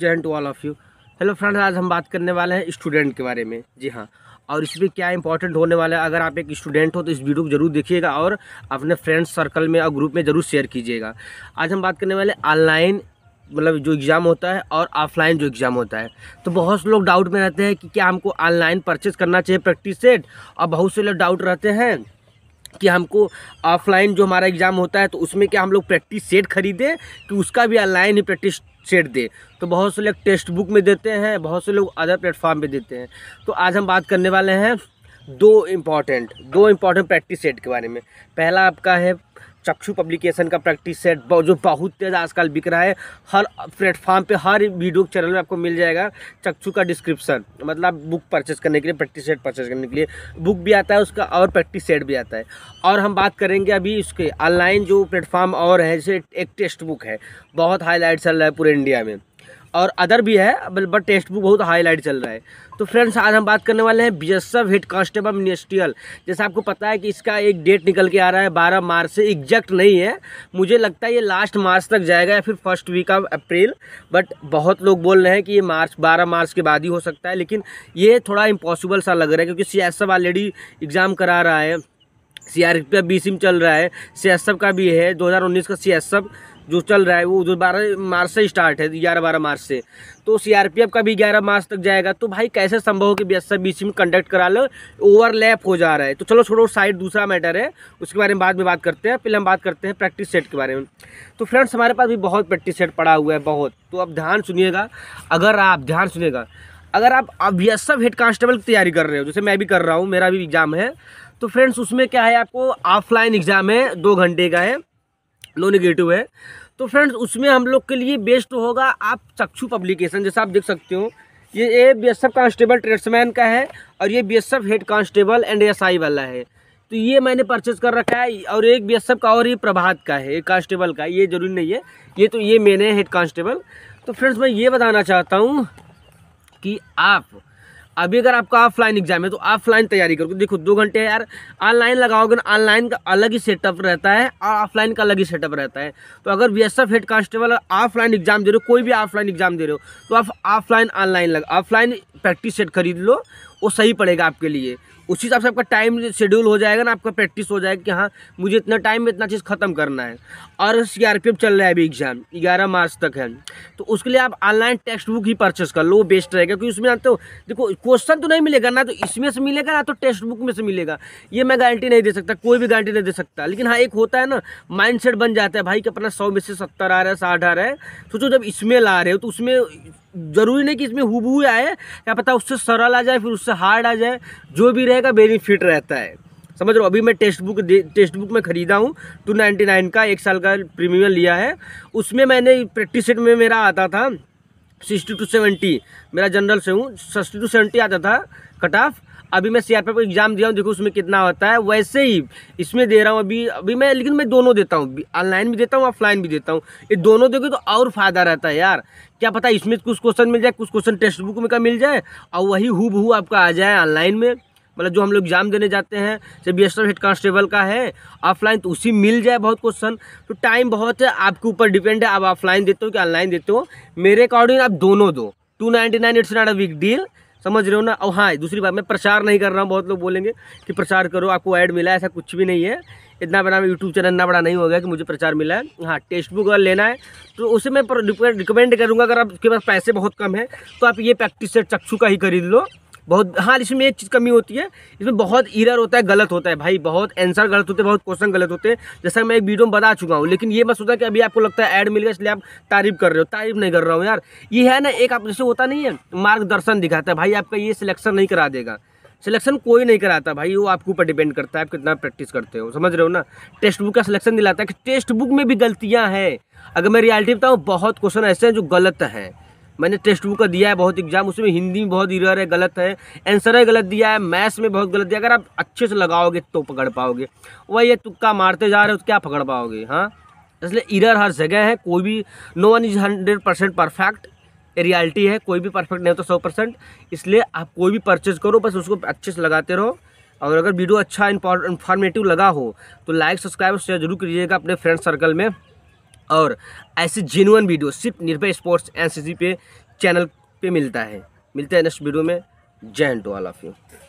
Jain to all of you hello friends आज हम बात करने वाले हैं स्टूडेंट के बारे में जी हाँ और इसमें क्या इंपॉर्टेंट होने वाला है अगर आप एक स्टूडेंट हो तो इस वीडियो को जरूर देखिएगा और अपने फ्रेंड्स सर्कल में और ग्रुप में ज़रूर शेयर कीजिएगा आज हम बात करने वाले ऑनलाइन मतलब जो एग्ज़ाम होता है और ऑफलाइन जो एग्ज़ाम होता है तो बहुत से लोग डाउट में रहते हैं कि क्या हमको ऑनलाइन परचेज करना चाहिए प्रैक्टिस सेट और बहुत से लोग डाउट रहते हैं कि हमको ऑफलाइन जो हमारा एग्ज़ाम होता है तो उसमें क्या हम लोग प्रैक्टिस सेट खरीदें कि उसका भी ऑनलाइन ही प्रैक्टिस सेट दे तो बहुत से लोग टेक्स्ट बुक में देते हैं बहुत से लोग अदर प्लेटफॉर्म पे देते हैं तो आज हम बात करने वाले हैं दो इम्पॉर्टेंट दो इम्पॉर्टेंट प्रैक्टिस सेट के बारे में पहला आपका है चक्षु पब्लिकेशन का प्रैक्टिस सेट जो बहुत तेज़ आजकल बिक रहा है हर प्लेटफॉर्म पे हर वीडियो चैनल में आपको मिल जाएगा चक्षु का डिस्क्रिप्शन मतलब बुक परचेज करने के लिए प्रैक्टिस सेट परचेज करने के लिए बुक भी आता है उसका और प्रैक्टिस सेट भी आता है और हम बात करेंगे अभी उसके ऑनलाइन जो प्लेटफॉर्म और है जैसे एक टेक्स्ट बुक है बहुत हाईलाइट चल रहा है पूरे इंडिया में और अदर भी है बट टेक्स्ट बुक बहुत हाईलाइट चल रहा है तो फ्रेंड्स आज हम बात करने वाले हैं B S F head constable ministerial जैसे आपको पता है कि इसका एक डेट निकल के आ रहा है बारह मार्च से एग्जैक्ट नहीं है मुझे लगता है ये लास्ट मार्च तक जाएगा या फिर first week of April but बहुत लोग बोल रहे हैं कि ये मार्च बारह मार्च के बाद ही हो सकता है लेकिन ये थोड़ा इम्पॉसिबल सा लग रहा है क्योंकि C S F already exam करा रहा है सी आर पी एफ बी सिम चल रहा है सी एस एफ का भी है दो हज़ार उन्नीस का सी एस एफ जो चल रहा है वो उधर बारह मार्च से स्टार्ट है ग्यारह बारह मार्च से तो सीआरपीएफ का भी ग्यारह मार्च तक जाएगा तो भाई कैसे संभव हो कि बी बीच में कंडक्ट करा लो ओवरलैप हो जा रहा है तो चलो छोड़ो साइड दूसरा मैटर है उसके बारे में बाद में बात करते हैं पहले हम बात करते हैं प्रैक्टिस सेट के बारे में तो फ्रेंड्स हमारे पास भी बहुत प्रैक्टिस सेट पड़ा हुआ है बहुत तो अब ध्यान सुनिएगा अगर आप ध्यान सुनिएगा अगर आप अभी यह सब हेड कांस्टेबल की तैयारी कर रहे हो जैसे मैं भी कर रहा हूँ मेरा भी एग्ज़ाम है तो फ्रेंड्स उसमें क्या है आपको ऑफलाइन एग्ज़ाम है दो घंटे का है नो निगेटिव है तो फ्रेंड्स उसमें हम लोग के लिए बेस्ट होगा आप चक्षु पब्लिकेशन जैसा आप देख सकते हो ये A B S F constable tradesman का है और ये B S F head constable and S I वाला है तो ये मैंने परचेज़ कर रखा है और एक बी एस एफ का और ये प्रभात का है कांस्टेबल का ये ज़रूरी नहीं है ये तो ये मैंने हेड कांस्टेबल तो फ्रेंड्स मैं ये बताना चाहता हूँ कि आप अभी अगर आपका ऑफलाइन एग्जाम है तो ऑफलाइन तैयारी करो देखो दो घंटे यार ऑनलाइन लगाओगे ना ऑनलाइन का अलग ही सेटअप रहता है और ऑफलाइन का अलग ही सेटअप रहता है तो अगर B S F head constable offline exam दे रहे हो कोई भी ऑफलाइन एग्जाम दे रहे हो तो आप ऑफलाइन ऑनलाइन लगा ऑफलाइन प्रैक्टिस सेट खरीद लो वो सही पड़ेगा आपके लिए उसी हिसाब से आपका टाइम शेड्यूल हो जाएगा ना आपका प्रैक्टिस हो जाएगा कि हाँ मुझे इतना टाइम में इतना चीज़ ख़त्म करना है और सी आर पी एफ चल रहा है अभी एग्ज़ाम ग्यारह मार्च तक है तो उसके लिए आप ऑनलाइन टेक्स्ट बुक ही परचेस कर लो वो बेस्ट रहेगा क्योंकि उसमें आते हो देखो क्वेश्चन तो नहीं मिलेगा ना तो इसमें से मिलेगा ना तो टेक्स्ट बुक में से मिलेगा ये मैं गारंटी नहीं दे सकता कोई भी गारंटी नहीं दे सकता लेकिन हाँ एक होता है ना माइंड बन जाता है भाई कि अपना सौ में से सत्तर आ रहा है साठ आ रहा है सोचो जब इसमें आ रहे हो तो उसमें जरूरी नहीं कि इसमें हुबू आए क्या पता उससे सरल आ जाए फिर उससे हार्ड आ जाए जो भी रहेगा बेनिफिट रहता है समझ रहे हो अभी मैं टेक्स्ट बुक टेक्स्ट बुक में ख़रीदा हूँ टू नाइन्टी नाइन का एक साल का प्रीमियम लिया है उसमें मैंने प्रैक्टिस सेट में मेरा आता था सिक्सटी टू सेवेंटी मेरा जनरल से हूँ सिक्सटी टू सेवेंटी आता था कट ऑफ अभी मैं सी आर को एग्ज़ाम दिया हूँ देखो उसमें कितना होता है वैसे ही इसमें दे रहा हूँ अभी अभी मैं लेकिन मैं दोनों देता हूँ ऑनलाइन भी देता हूँ ऑफलाइन भी देता हूँ ये दोनों देखो तो और फ़ायदा रहता है यार क्या पता इसमें कुछ क्वेश्चन मिल जाए कुछ क्वेश्चन टेक्स्ट बुक में का मिल जाए और वही हु आपका आ जाए ऑनलाइन में मतलब जो हम लोग एग्ज़ाम देने जाते हैं जैसे बी एस हेड कांस्टेबल का है ऑफलाइन तो उसी मिल जाए बहुत क्वेश्चन तो टाइम बहुत है आपके ऊपर डिपेंड है आप ऑफलाइन देते हो कि ऑनलाइन देते हो मेरे अकॉर्डिंग आप दोनों दो two ninety nine it's not a big deal समझ रहे हो ना और हाँ दूसरी बात मैं प्रचार नहीं कर रहा हूँ बहुत लोग बोलेंगे कि प्रचार करो आपको ऐड मिला है ऐसा कुछ भी नहीं है इतना बड़ा यूट्यूब चैनल इतना बड़ा नहीं हो गया कि मुझे प्रचार मिला है हाँ टेक्स्ट बुक अगर लेना है तो उसे मैं रिकमेंड करूँगा अगर आपके पास पैसे बहुत कम है तो आप ये प्रैक्टिस सेट चक्षु का ही खरीद लो बहुत हाँ इसमें एक चीज़ कमी होती है इसमें बहुत इरर होता है गलत होता है भाई बहुत आंसर गलत होते हैं बहुत क्वेश्चन गलत होते हैं जैसा मैं एक वीडियो में बता चुका हूँ लेकिन ये मत सोचा कि अभी आपको लगता है ऐड मिल गया इसलिए आप तारीफ कर रहे हो तारीफ नहीं कर रहा हूँ यार ये है ना एक आप जैसे होता नहीं है मार्गदर्शन दिखाता है भाई आपका ये सिलेक्शन नहीं करा देगा सिलेक्शन कोई नहीं कराता भाई वो आपके ऊपर डिपेंड करता है आप कितना प्रैक्टिस करते हो समझ रहे हो ना टेक्स्ट बुक का सिलेक्शन दिलाता है कि टेक्स्ट बुक में भी गलतियाँ हैं अगर मैं रियलिटी बताऊँ बहुत क्वेश्चन ऐसे हैं जो गलत हैं मैंने टेस्ट बुक का दिया है बहुत एग्जाम उसमें हिंदी में बहुत इरर है गलत है आंसर है गलत दिया है मैथ्स में बहुत गलत दिया अगर आप अच्छे से लगाओगे तो पकड़ पाओगे वही ये तुक्का मारते जा रहे हो तो क्या पकड़ पाओगे हाँ इसलिए इरर हर जगह है कोई भी no one is hundred percent perfect reality है कोई भी परफेक्ट नहीं होता सौ परसेंट इसलिए आप कोई भी परचेज़ करो बस उसको अच्छे से लगाते रहो और अगर वीडियो अच्छा इन्फॉर्मेटिव लगा हो तो लाइक सब्सक्राइब और शेयर जरूर कीजिएगा अपने फ्रेंड सर्कल में और ऐसे जेनुअन वीडियो सिर्फ निर्भय स्पोर्ट्स एन पे चैनल पे मिलता है मिलता है नेक्स्ट वीडियो में जय हिंद टू ऑल ऑफ यू